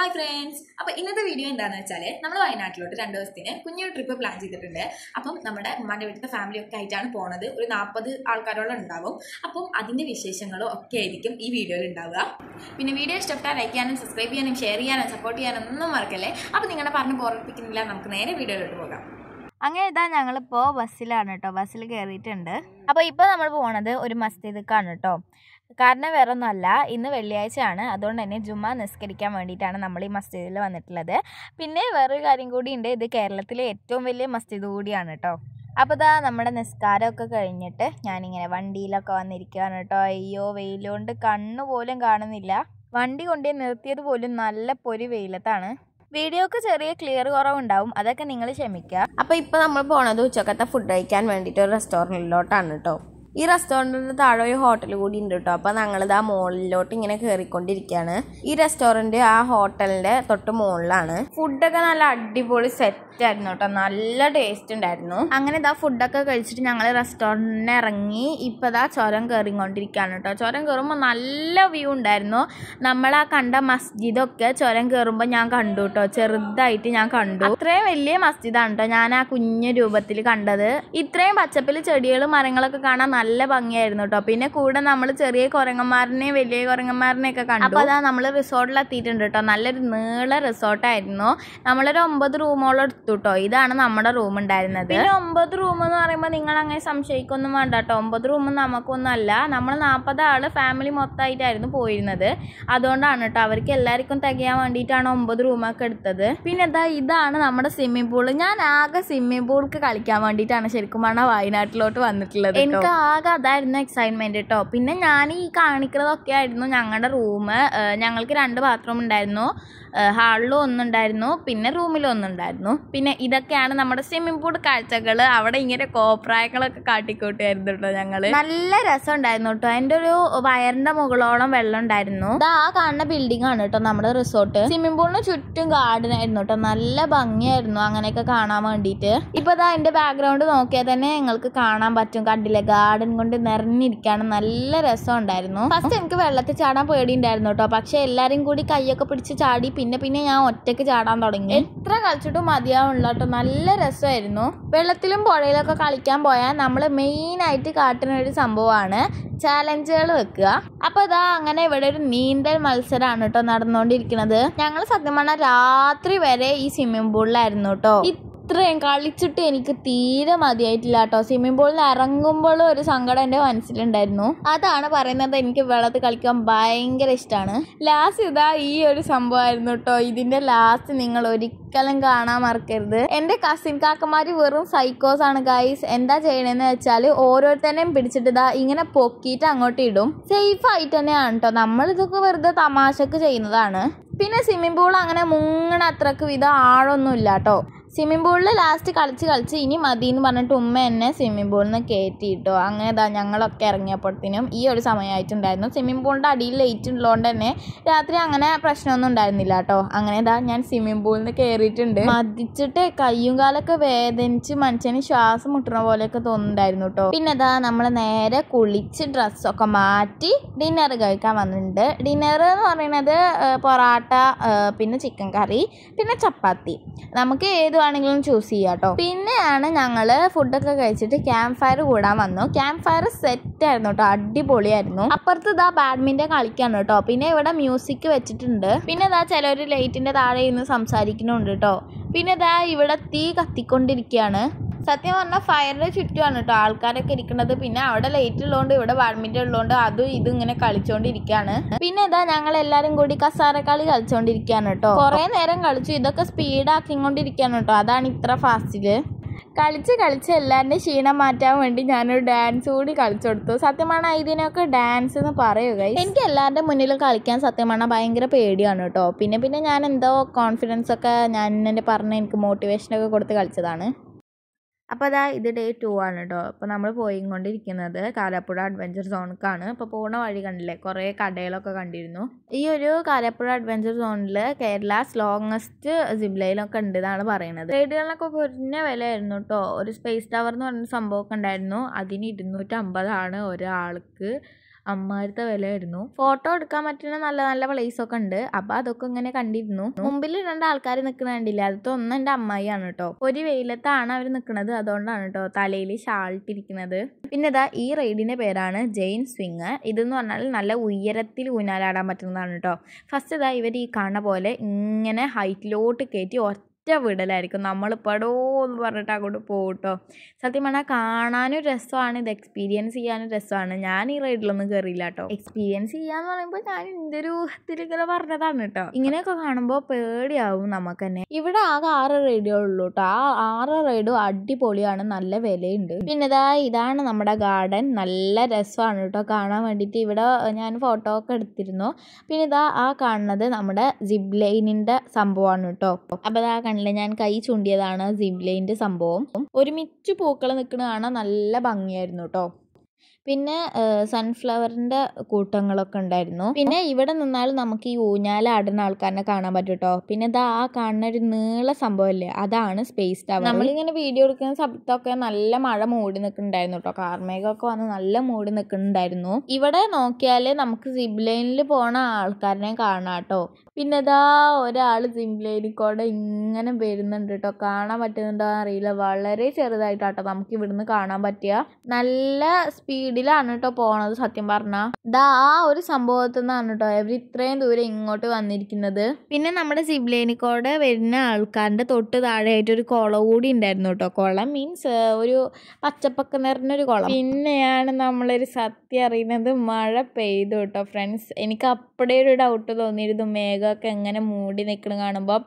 hi friends അപ്പോൾ ഇന്നത്തെ video എന്താണെന്ന് വെച്ചാല് നമ്മൾ വയനാട്ടിലോട്ട് രണ്ട് ദിവസത്തിന് കുഞ്ഞൊരു ട്രിപ്പ് പ്ലാൻ ചെയ്തിട്ടുണ്ട് അപ്പം നമ്മുടെ ഉമ്മാന്റെ വീട്ടിലെ ഫാമിലി ഒക്കെ ആയിട്ടാണ് പോണത് ഒരു നാൽപ്പത് ആൾക്കാരോളം ഉണ്ടാവും അപ്പം അതിൻ്റെ വിശേഷങ്ങളോ ഒക്കെ ആയിരിക്കും ഈ വീഡിയോയിൽ ഉണ്ടാവുക പിന്നെ വീഡിയോ ഇഷ്ടപ്പെട്ടാൽ ലൈക്ക് ചെയ്യാനും സബ്സ്ക്രൈബ് ചെയ്യാനും ഷെയർ ചെയ്യാനും സപ്പോർട്ട് ചെയ്യാനും ഒന്നും മറക്കല്ലേ അപ്പോൾ നിങ്ങളെ പറഞ്ഞ് ബോറപ്പിക്കുന്നില്ല നമുക്ക് നേരെ വീഡിയോയിലോട്ട് പോകാം അങ്ങനെ ഇതാ ഞങ്ങളിപ്പോൾ ബസ്സിലാണ് കേട്ടോ ബസ്സിൽ കയറിയിട്ടുണ്ട് അപ്പോൾ ഇപ്പോൾ നമ്മൾ പോണത് ഒരു മസ്ജിദക്കാണ് കേട്ടോ കാരണം വേറെ ഒന്നുമല്ല ഇന്ന് വെള്ളിയാഴ്ചയാണ് അതുകൊണ്ട് തന്നെ ജുമ്മ നിസ്കരിക്കാൻ വേണ്ടിയിട്ടാണ് നമ്മൾ ഈ മസ്ജിദിൽ വന്നിട്ടുള്ളത് പിന്നെ വേറൊരു കാര്യം കൂടി ഉണ്ട് ഇത് കേരളത്തിലെ ഏറ്റവും വലിയ മസ്ജിദ് കൂടിയാണ് കേട്ടോ അപ്പോൾ ഇതാ നമ്മുടെ നിസ്കാരമൊക്കെ കഴിഞ്ഞിട്ട് ഞാനിങ്ങനെ വണ്ടിയിലൊക്കെ വന്നിരിക്കുകയാണ് കേട്ടോ അയ്യോ വെയിലുകൊണ്ട് കണ്ണു പോലും കാണുന്നില്ല വണ്ടി കൊണ്ടേ നിർത്തിയത് പോലും നല്ല പൊരി വെയിലത്താണ് വീഡിയോക്ക് ചെറിയ ക്ലിയർ കുറവുണ്ടാവും അതൊക്കെ നിങ്ങൾ ക്ഷമിക്കുക അപ്പോൾ ഇപ്പോൾ നമ്മൾ പോണത് ഉച്ചക്കത്തെ ഫുഡ് കഴിക്കാൻ വേണ്ടിയിട്ട് ഒരു റെസ്റ്റോറൻറ്റിലോട്ടാണ് കേട്ടോ ഈ റെസ്റ്റോറൻറ്റിൻ്റെ താഴെ ഒരു ഹോട്ടൽ കൂടി ഉണ്ട് കേട്ടോ അപ്പോൾ ഞങ്ങളിത് ആ മുകളിലോട്ട് ഇങ്ങനെ കയറിക്കൊണ്ടിരിക്കുകയാണ് ഈ റെസ്റ്റോറൻറ്റ് ആ ഹോട്ടലിൻ്റെ തൊട്ട് മുകളിലാണ് ഫുഡൊക്കെ നല്ല അടിപൊളി സെറ്റ് ആയിരുന്നു കേട്ടോ നല്ല ടേസ്റ്റ് ഉണ്ടായിരുന്നു അങ്ങനെ ഇതാ ഫുഡൊക്കെ കഴിച്ചിട്ട് ഞങ്ങൾ റെസ്റ്റോറൻറ്റിന് ഇറങ്ങി ഇപ്പോൾ ഇതാ ചുരം കയറിക്കൊണ്ടിരിക്കുകയാണ് കേട്ടോ ചുരം കയറുമ്പോൾ നല്ല വ്യൂ ഉണ്ടായിരുന്നു നമ്മൾ ആ കണ്ട മസ്ജിദൊക്കെ ചുരം കയറുമ്പോൾ ഞാൻ കണ്ടു കേട്ടോ ചെറുതായിട്ട് ഞാൻ കണ്ടു അത്രയും വലിയ മസ്ജിദാണ് കേട്ടോ ഞാൻ ആ കുഞ്ഞു രൂപത്തിൽ കണ്ടത് ഇത്രയും പച്ചപ്പിൽ ചെടികളും മരങ്ങളൊക്കെ കാണാൻ നല്ല നല്ല ഭംഗിയായിരുന്നു കേട്ടോ പിന്നെ കൂടെ നമ്മൾ ചെറിയ കുരങ്ങന്മാരനെയും വലിയ ഒക്കെ കണ്ടു അപ്പോൾ അതാ നമ്മൾ റിസോർട്ടിൽ എത്തിയിട്ടുണ്ട് കേട്ടോ നല്ലൊരു നീള റിസോർട്ടായിരുന്നു നമ്മളൊരു ഒമ്പത് റൂമോളം എടുത്തു കേട്ടോ ഇതാണ് നമ്മുടെ റൂം ഉണ്ടായിരുന്നത് പിന്നെ ഒമ്പത് റൂം എന്ന് പറയുമ്പോൾ നിങ്ങൾ അങ്ങനെ സംശയിക്കൊന്നും വേണ്ട കേട്ടോ ഒമ്പത് റൂം നമുക്കൊന്നും അല്ല നമ്മൾ നാൽപ്പത് ആൾ ഫാമിലി മൊത്തമായിട്ടായിരുന്നു പോയിരുന്നത് അതുകൊണ്ടാണ് കേട്ടോ അവർക്ക് എല്ലാവർക്കും തികയാൻ വേണ്ടിയിട്ടാണ് ഒമ്പത് റൂമൊക്കെ എടുത്തത് പിന്നെ എന്താ ഇതാണ് നമ്മുടെ സ്വിമ്മിംഗ് പൂൾ ഞാൻ ആകെ സ്വിമ്മിംഗ് പൂൾക്ക് കളിക്കാൻ വേണ്ടിയിട്ടാണ് ശരിക്കും പറഞ്ഞാൽ വയനാട്ടിലോട്ട് വന്നിട്ടുള്ളത് എനിക്ക് ആ ആകെ അതായിരുന്നു എക്സൈറ്റ്മെൻറ്റ് കേട്ടോ പിന്നെ ഞാൻ ഈ കാണിക്കുന്നതൊക്കെ ആയിരുന്നു ഞങ്ങളുടെ റൂം ഞങ്ങൾക്ക് രണ്ട് ബാത്റൂം ഉണ്ടായിരുന്നു ഹാളിലും ഒന്നുണ്ടായിരുന്നു പിന്നെ റൂമിലും ഒന്നുണ്ടായിരുന്നു പിന്നെ ഇതൊക്കെയാണ് നമ്മുടെ സ്വിമ്മിംഗ് പൂൾ കാഴ്ചകൾ അവിടെ ഇങ്ങനെ കോപ്രായങ്ങളൊക്കെ കാട്ടിക്കൂട്ടിയായിരുന്നു കേട്ടോ ഞങ്ങൾ നല്ല രസം ഉണ്ടായിരുന്നു കേട്ടോ എൻ്റെ ഒരു വയറിൻ്റെ മുകളോളം വെള്ളം ഉണ്ടായിരുന്നു ആ കാണുന്ന ബിൽഡിംഗ് ആണ് കേട്ടോ നമ്മുടെ റിസോർട്ട് സ്വിമ്മിംഗ് പൂളിന് ചുറ്റും ഗാർഡൻ ആയിരുന്നു കേട്ടോ നല്ല ഭംഗിയായിരുന്നു അങ്ങനെയൊക്കെ കാണാൻ വേണ്ടിയിട്ട് ഇപ്പോൾ ഇതാ എൻ്റെ ബാക്ക്ഗ്രൗണ്ട് നോക്കിയാൽ തന്നെ നിങ്ങൾക്ക് കാണാൻ പറ്റും കണ്ടില്ല ഗാർഡൻ ചാടൻ കൊണ്ട് നിറഞ്ഞിരിക്കുകയാണ് നല്ല രസം ഉണ്ടായിരുന്നു ഫസ്റ്റ് എനിക്ക് വെള്ളത്തിൽ ചാടാൻ പേടിയുണ്ടായിരുന്നു കേട്ടോ പക്ഷെ എല്ലാരും കൂടി കൈയൊക്കെ പിടിച്ച് ചാടി പിന്നെ പിന്നെ ഞാൻ ഒറ്റയ്ക്ക് ചാടാൻ തുടങ്ങി എത്ര കളിച്ചിട്ടും മതിയാവുള്ള കേട്ടോ നല്ല രസമായിരുന്നു വെള്ളത്തിലും പുഴയിലൊക്കെ കളിക്കാൻ പോയാൽ നമ്മൾ മെയിൻ ആയിട്ട് കാട്ടുന്ന ഒരു സംഭവമാണ് ചാലഞ്ചുകൾ വെക്കുക അപ്പോൾ ഇതാ അങ്ങനെ ഇവിടെ ഒരു നീന്തൽ മത്സരമാണ് കേട്ടോ നടന്നുകൊണ്ടിരിക്കുന്നത് ഞങ്ങൾ സത്യം പറഞ്ഞാൽ രാത്രി വരെ ഈ സ്വിമ്മിംഗ് പൂളിലായിരുന്നു കേട്ടോ ഇത്രയും കളിച്ചിട്ട് എനിക്ക് തീരെ മതിയായിട്ടില്ല കേട്ടോ സ്വിമ്മിംഗ് പൂളിൽ ഇറങ്ങുമ്പോഴും ഒരു സങ്കടം എൻ്റെ മനസ്സിലുണ്ടായിരുന്നു അതാണ് പറയുന്നത് എനിക്ക് വെള്ളത്തിൽ കളിക്കാൻ ഭയങ്കര ഇഷ്ടമാണ് ലാസ്റ്റ് ഇതാ ഈ ഒരു സംഭവമായിരുന്നു കേട്ടോ ഇതിൻ്റെ ലാസ്റ്റ് നിങ്ങൾ ഒരിക്കലും കാണാൻ മറക്കരുത് എൻ്റെ കസിൻ കാക്കന്മാർ വെറും സൈക്കോസ് ആണ് ഗൈസ് എന്താ ചെയ്യണമെന്ന് വെച്ചാൽ ഓരോരുത്തരെയും പിടിച്ചിട്ട് ഇതാ ഇങ്ങനെ പൊക്കിയിട്ട് അങ്ങോട്ട് ഇടും സേഫ് ആയിട്ട് തന്നെയാണ് കേട്ടോ നമ്മളിതൊക്കെ വെറുതെ തമാശക്ക് ചെയ്യുന്നതാണ് പിന്നെ സ്വിമ്മിംഗ് പൂൾ അങ്ങനെ മുങ്ങണ അത്രക്ക് വിധം ഇല്ല കേട്ടോ സ്വിമ്മിംഗ് പൂളിൽ ലാസ്റ്റ് കളിച്ച് കളിച്ച് ഇനി മതി എന്ന് പറഞ്ഞിട്ട് ഉമ്മ എന്നെ സ്വിമ്മിംഗ് പൂളിൽ നിന്ന് കയറ്റി കിട്ടോ അങ്ങനെ ഇതാ ഞങ്ങളൊക്കെ ഇറങ്ങിയപ്പോഴത്തേനും ഈ ഒരു സമയമായിട്ടുണ്ടായിരുന്നു സ്വിമ്മിംഗ് പൂളിൻ്റെ അടിയിൽ ലൈറ്റ് ഉള്ളതുകൊണ്ട് തന്നെ രാത്രി അങ്ങനെ പ്രശ്നമൊന്നും ഉണ്ടായിരുന്നില്ല കേട്ടോ അങ്ങനെ ഇതാ ഞാൻ സ്വിമ്മിംഗ് പൂളിൽ നിന്ന് കയറിയിട്ടുണ്ട് മതിച്ചിട്ട് കയ്യും കാലൊക്കെ വേദനിച്ച് മനുഷ്യന് ശ്വാസം മുട്ടുന്ന പോലെയൊക്കെ തോന്നുന്നുണ്ടായിരുന്നു കേട്ടോ പിന്നെ ഇതാ നമ്മൾ നേരെ കുളിച്ച് ഡ്രസ്സൊക്കെ മാറ്റി ഡിന്നർ കഴിക്കാൻ വന്നിട്ടുണ്ട് ഡിന്നർ എന്ന് പറയുന്നത് പൊറാട്ട പിന്നെ ചിക്കൻ കറി പിന്നെ ചപ്പാത്തി നമുക്ക് ഏത് വേണമെങ്കിലും ചൂസ് ചെയ്യാം കേട്ടോ പിന്നെയാണ് ഞങ്ങൾ ഫുഡൊക്കെ കഴിച്ചിട്ട് ക്യാമ്പ് ഫയർ കൂടാൻ വന്നു ക്യാമ്പ് ഫയർ സെറ്റ് ആയിരുന്നു കേട്ടോ അടിപൊളിയായിരുന്നു അപ്പുറത്ത് ഇതാ ബാഡ്മിന്റൺ കളിക്കാണ് കേട്ടോ പിന്നെ ഇവിടെ മ്യൂസിക് വെച്ചിട്ടുണ്ട് പിന്നെ ഇതാ ചിലർ ലൈറ്റിന്റെ താഴെ ഇരുന്ന് സംസാരിക്കുന്നുണ്ട് കേട്ടോ പിന്നെ ഇതാ ഇവിടെ തീ കത്തിക്കൊണ്ടിരിക്കുകയാണ് സത്യം പറഞ്ഞാൽ ഫയറിൻ്റെ ചുറ്റുമാണ് കേട്ടോ ആൾക്കാരൊക്കെ ഇരിക്കുന്നത് പിന്നെ അവിടെ ലൈറ്റ് ഉള്ളതുകൊണ്ട് ഇവിടെ ബാഡ്മിൻ്റൺ ഉള്ളതുകൊണ്ട് അതും ഇതും ഇങ്ങനെ കളിച്ചുകൊണ്ടിരിക്കുകയാണ് പിന്നെ ഇതാ ഞങ്ങൾ എല്ലാവരും കൂടി കസാരക്കളി കളിച്ചുകൊണ്ടിരിക്കുകയാണ് കേട്ടോ കുറേ നേരം കളിച്ചു ഇതൊക്കെ സ്പീഡാക്കിക്കൊണ്ടിരിക്കുകയാണ് കേട്ടോ അതാണ് ഇത്ര ഫാസ്റ്റിൽ കളിച്ച് കളിച്ച് എല്ലാവരുടെയും ക്ഷീണം മാറ്റാൻ വേണ്ടി ഞാനൊരു ഡാൻസ് കൂടി കളിച്ചു കൊടുത്തു സത്യമാണ് ഇതിനൊക്കെ ഡാൻസ് എന്ന് പറയുക എനിക്ക് എല്ലാവരുടെ മുന്നിൽ കളിക്കാൻ സത്യമാണ് ഭയങ്കര പേടിയാണ് കേട്ടോ പിന്നെ പിന്നെ ഞാൻ എന്തോ കോൺഫിഡൻസ് ഒക്കെ ഞാൻ എന്നെ പറഞ്ഞ് എനിക്ക് മോട്ടിവേഷനൊക്കെ കൊടുത്ത് കളിച്ചതാണ് അപ്പോൾ അതാ ഇത് ഡേ ടു ആണ് കേട്ടോ അപ്പോൾ നമ്മൾ പോയി കൊണ്ടിരിക്കുന്നത് കാലാപ്പുഴ അഡ്വഞ്ചർ സോണിക്കാണ് അപ്പോൾ പോണ വഴി കണ്ടില്ലേ കുറേ കടകളൊക്കെ കണ്ടിരുന്നു ഈ ഒരു കാലാപ്പുഴ അഡ്വഞ്ചർ സോണിൽ കേരളാസ് ലോങ്ങസ്റ്റ് സിബ്ലയിലൊക്കെ ഉണ്ട് എന്നാണ് പറയുന്നത് റൈഡുകളിലൊക്കെ കുറഞ്ഞ വിലയായിരുന്നു കേട്ടോ ഒരു സ്പേസ് ടവർ എന്ന് പറഞ്ഞ സംഭവമൊക്കെ ഉണ്ടായിരുന്നു അതിന് ഇരുന്നൂറ്റമ്പതാണ് ഒരാൾക്ക് അമ്മാരത്തെ വിലയായിരുന്നു ഫോട്ടോ എടുക്കാൻ പറ്റുന്ന നല്ല നല്ല പ്ലേസ് ഒക്കെ ഉണ്ട് അപ്പൊ അതൊക്കെ ഇങ്ങനെ കണ്ടിരുന്നു മുമ്പിൽ രണ്ട് ആൾക്കാർ നിൽക്കുന്ന കണ്ടില്ല അതിലത്തെ ഒന്ന് എന്റെ അമ്മായിയാണ് കേട്ടോ ഒരു വെയിലത്താണ് അവർ നിൽക്കുന്നത് അതുകൊണ്ടാണ് കേട്ടോ തലയിൽ ഷാൾ പിന്നെ ഇതാ ഈ റൈഡിന്റെ പേരാണ് ജെയിൻ സ്വിങ് ഇതെന്ന് പറഞ്ഞാൽ നല്ല ഉയരത്തിൽ ഊഞ്ഞാലാടാൻ പറ്റുന്നതാണ് കേട്ടോ ഫസ്റ്റ് ഇതാ ഇവർ ഈ കാണുന്ന പോലെ ഇങ്ങനെ ഹൈറ്റിലോട്ട് കയറ്റി ഒറ്റ ഒറ്റ വിടലായിരിക്കും നമ്മൾ പടോ എന്ന് പറഞ്ഞിട്ട് അങ്ങോട്ട് പോകട്ടോ സത്യം പറഞ്ഞാൽ കാണാനും രസമാണ് ഇത് എക്സ്പീരിയൻസ് ചെയ്യാനും രസമാണ് ഞാൻ ഈ റൈഡിലൊന്നും കയറിയില്ല കേട്ടോ എക്സ്പീരിയൻസ് ചെയ്യാന്ന് പറയുമ്പോൾ ഞാൻ എൻ്റെ ഒരു ഇതിലിങ്ങനെ പറഞ്ഞതാണ് കേട്ടോ ഇങ്ങനെയൊക്കെ കാണുമ്പോൾ പേടിയാവും നമുക്ക് തന്നെ ഇവിടെ ആകെ ആറ് റൈഡേ ഉള്ളൂ കേട്ടോ ആ ആറ് റൈഡും അടിപൊളിയാണ് നല്ല വിലയുണ്ട് പിന്നെ ഇതാ ഇതാണ് നമ്മുടെ ഗാർഡൻ നല്ല രസമാണ് കേട്ടോ കാണാൻ വേണ്ടിയിട്ട് ഇവിടെ ഞാൻ ഫോട്ടോ ഒക്കെ എടുത്തിരുന്നു പിന്നെ ഇതാ ആ കാണുന്നത് നമ്മുടെ ജിബ് സംഭവമാണ് കേട്ടോ അപ്പോൾ ഇതാ കാണാനില്ല ഞാൻ കൈ ചൂണ്ടിയതാണ് സിബ്ലൈൻ്റെ സംഭവം ഒരുമിച്ച് പൂക്കൾ നിൽക്കുന്നതാണ് നല്ല ഭംഗിയായിരുന്നു കേട്ടോ പിന്നെ സൺഫ്ലവറിൻ്റെ കൂട്ടങ്ങളൊക്കെ ഉണ്ടായിരുന്നു പിന്നെ ഇവിടെ നിന്നാൽ നമുക്ക് ഈ ഊഞ്ഞാല ആടുന്ന ആൾക്കാരനെ കാണാൻ പറ്റും കേട്ടോ പിന്നെ ഇതാ ആ കാണുന്ന ഒരു നീള സംഭവമല്ലേ അതാണ് സ്പേസ് ടവർ നമ്മളിങ്ങനെ വീഡിയോ എടുക്കുന്ന സമയത്തൊക്കെ നല്ല മഴ മൂടി നിൽക്കുന്നുണ്ടായിരുന്നു കേട്ടോ കാർമേഘമൊക്കെ വന്ന് നല്ല മൂടി നിൽക്കുന്നുണ്ടായിരുന്നു ഇവിടെ നോക്കിയാലേ നമുക്ക് സിബ്ലൈനിൽ പോണ ആൾക്കാരനെ കാണാം കേട്ടോ പിന്നെ ഇതാ ഒരാൾ സിബ്ലൈനിൽ കൂടെ ഇങ്ങനെ വരുന്നുണ്ട് കേട്ടോ കാണാൻ പറ്റുന്നുണ്ടോ അറിയില്ല വളരെ ചെറുതായിട്ടാട്ടോ നമുക്ക് ഇവിടുന്ന് കാണാൻ പറ്റിയ നല്ല സ്പീഡ് ഫ്രണ്ടിലാണ് കേട്ടോ പോണത് സത്യം പറഞ്ഞ ദാ ആ ഒരു സംഭവത്തിൽ നിന്നാണ് കേട്ടോ അവർ ഇത്രയും ദൂരം ഇങ്ങോട്ട് വന്നിരിക്കുന്നത് പിന്നെ നമ്മുടെ സിബ്ലേനിക്കോടെ വരുന്ന ആൾക്കാരുടെ തൊട്ട് താഴെയായിട്ട് ഒരു കുളം കൂടി ഉണ്ടായിരുന്നു കേട്ടോ കുളം മീൻസ് ഒരു പച്ചപ്പൊക്കെ നിറഞ്ഞൊരു കുളം പിന്നെയാണ് നമ്മളൊരു സത്യം അറിയുന്നത് മഴ പെയ്തു കേട്ടോ ഫ്രണ്ട്സ് എനിക്ക് അപ്പോഴേ ഒരു ഡൗട്ട് തോന്നിയിരുന്നു മേഘമൊക്കെ എങ്ങനെ മൂടി നിൽക്കണ കാണുമ്പോൾ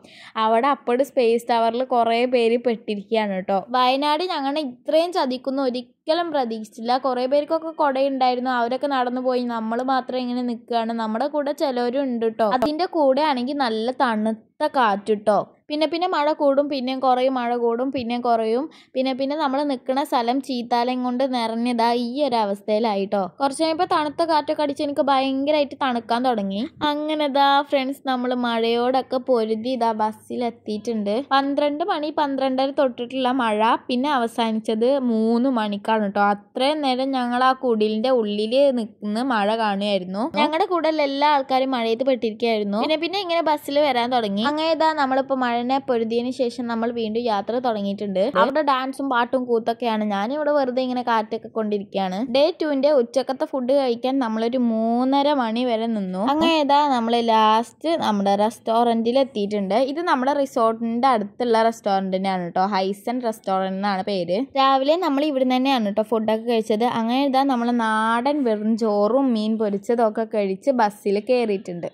അവിടെ അപ്പോഴും സ്പേസ് ടവറിൽ കുറേ പേര് പെട്ടിരിക്കുകയാണ് കേട്ടോ വയനാട് ഞങ്ങളെ ഇത്രയും ചതിക്കുന്ന ഒരിക്കലും ഒരിക്കലും പ്രതീക്ഷിച്ചില്ല കുറേ പേർക്കൊക്കെ കുടയുണ്ടായിരുന്നു അവരൊക്കെ നടന്നു പോയി നമ്മൾ മാത്രം ഇങ്ങനെ നിൽക്കുകയാണ് നമ്മുടെ കൂടെ ചിലവരും ഉണ്ട് കേട്ടോ അതിൻ്റെ കൂടെ ആണെങ്കിൽ നല്ല തണുത്ത കാറ്റ് കേട്ടോ പിന്നെ പിന്നെ മഴ കൂടും പിന്നെയും കുറയും മഴ കൂടും പിന്നെയും കുറയും പിന്നെ പിന്നെ നമ്മൾ നിൽക്കുന്ന സ്ഥലം ചീത്താലം കൊണ്ട് നിറഞ്ഞതാ ഈ ഒരു അവസ്ഥയിലായിട്ടോ കുറച്ച് കഴിഞ്ഞപ്പോൾ തണുത്ത കാറ്റൊക്കെ അടിച്ച് എനിക്ക് ഭയങ്കരമായിട്ട് തണുക്കാൻ തുടങ്ങി അങ്ങനെ ഫ്രണ്ട്സ് നമ്മൾ മഴയോടൊക്കെ പൊരുതി ഇതാ ബസ്സിലെത്തിയിട്ടുണ്ട് പന്ത്രണ്ട് മണി പന്ത്രണ്ടര തൊട്ടിട്ടുള്ള മഴ പിന്നെ അവസാനിച്ചത് മൂന്ന് മണിക്കാണ് കേട്ടോ അത്രയും നേരം ഞങ്ങൾ ആ കുടിലിന്റെ ഉള്ളിൽ നിന്ന് മഴ കാണുമായിരുന്നു ഞങ്ങളുടെ കൂടെ എല്ലാ ആൾക്കാരും മഴയത്ത് പെട്ടിരിക്കുകയായിരുന്നു പിന്നെ പിന്നെ ഇങ്ങനെ ബസ്സിൽ വരാൻ തുടങ്ങി അങ്ങനെ ഇതാ നമ്മളിപ്പോൾ മഴ ഫ്രണ്ടിനെ പൊരുതിയതിന് ശേഷം നമ്മൾ വീണ്ടും യാത്ര തുടങ്ങിയിട്ടുണ്ട് അവിടെ ഡാൻസും പാട്ടും കൂത്തൊക്കെയാണ് ഞാനിവിടെ വെറുതെ ഇങ്ങനെ കാറ്റൊക്കെ കൊണ്ടിരിക്കുകയാണ് ഡേ ടുവിന്റെ ഉച്ചക്കത്തെ ഫുഡ് കഴിക്കാൻ നമ്മളൊരു മൂന്നര മണി വരെ നിന്നു അങ്ങേതാ ഇതാ നമ്മൾ ലാസ്റ്റ് നമ്മുടെ റെസ്റ്റോറൻറ്റിൽ എത്തിയിട്ടുണ്ട് ഇത് നമ്മുടെ റിസോർട്ടിന്റെ അടുത്തുള്ള റെസ്റ്റോറൻറ്റിനാണ് കേട്ടോ ഹൈസൺ റെസ്റ്റോറൻറ്റ് എന്നാണ് പേര് രാവിലെ നമ്മൾ ഇവിടെ തന്നെയാണ് കേട്ടോ ഫുഡൊക്കെ കഴിച്ചത് അങ്ങനെ നമ്മൾ നാടൻ വെറും ചോറും മീൻ പൊരിച്ചതൊക്കെ കഴിച്ച് ബസ്സിൽ കയറിയിട്ടുണ്ട്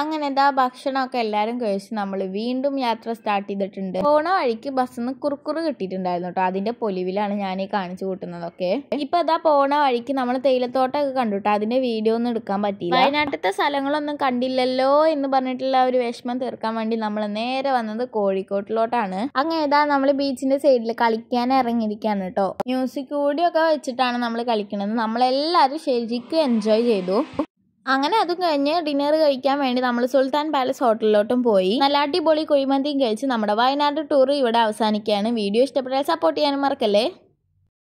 അങ്ങനെ ഇതാ ഭക്ഷണമൊക്കെ എല്ലാവരും കഴിച്ച് നമ്മൾ വീണ്ടും യാത്ര സ്റ്റാർട്ട് ചെയ്തിട്ടുണ്ട് പോണ വഴിക്ക് ബസ്സിൽ നിന്ന് കുറുക്കുറ് കിട്ടിയിട്ടുണ്ടായിരുന്നു കേട്ടോ അതിന്റെ പൊലിവിലാണ് ഞാൻ ഈ കാണിച്ചു കൂട്ടുന്നതൊക്കെ ഇപ്പൊ അതാ പോണ വഴിക്ക് നമ്മൾ തേയിലത്തോട്ടമൊക്കെ കണ്ടു കേട്ടോ അതിന്റെ വീഡിയോ ഒന്നും എടുക്കാൻ പറ്റി വയനാട്ടിലത്തെ സ്ഥലങ്ങളൊന്നും കണ്ടില്ലല്ലോ എന്ന് പറഞ്ഞിട്ടുള്ള ഒരു വിഷമം തീർക്കാൻ വേണ്ടി നമ്മൾ നേരെ വന്നത് കോഴിക്കോട്ടിലോട്ടാണ് അങ്ങനെ ഇതാ നമ്മൾ ബീച്ചിന്റെ സൈഡിൽ കളിക്കാൻ ഇറങ്ങിയിരിക്കാണ് കേട്ടോ മ്യൂസിക് കൂടിയൊക്കെ വെച്ചിട്ടാണ് നമ്മൾ കളിക്കുന്നത് നമ്മളെല്ലാവരും ശരിക്കും എൻജോയ് ചെയ്തു അങ്ങനെ അതും കഴിഞ്ഞ് ഡിന്നർ കഴിക്കാൻ വേണ്ടി നമ്മൾ സുൽത്താൻ പാലസ് ഹോട്ടലിലോട്ടും പോയി നല്ല അടിപൊളി കുഴിമന്തിയും കഴിച്ച് നമ്മുടെ വയനാട് ടൂർ ഇവിടെ അവസാനിക്കുകയാണ് വീഡിയോ ഇഷ്ടപ്പെട്ടാൽ സപ്പോർട്ട് ചെയ്യാനും മറക്കല്ലേ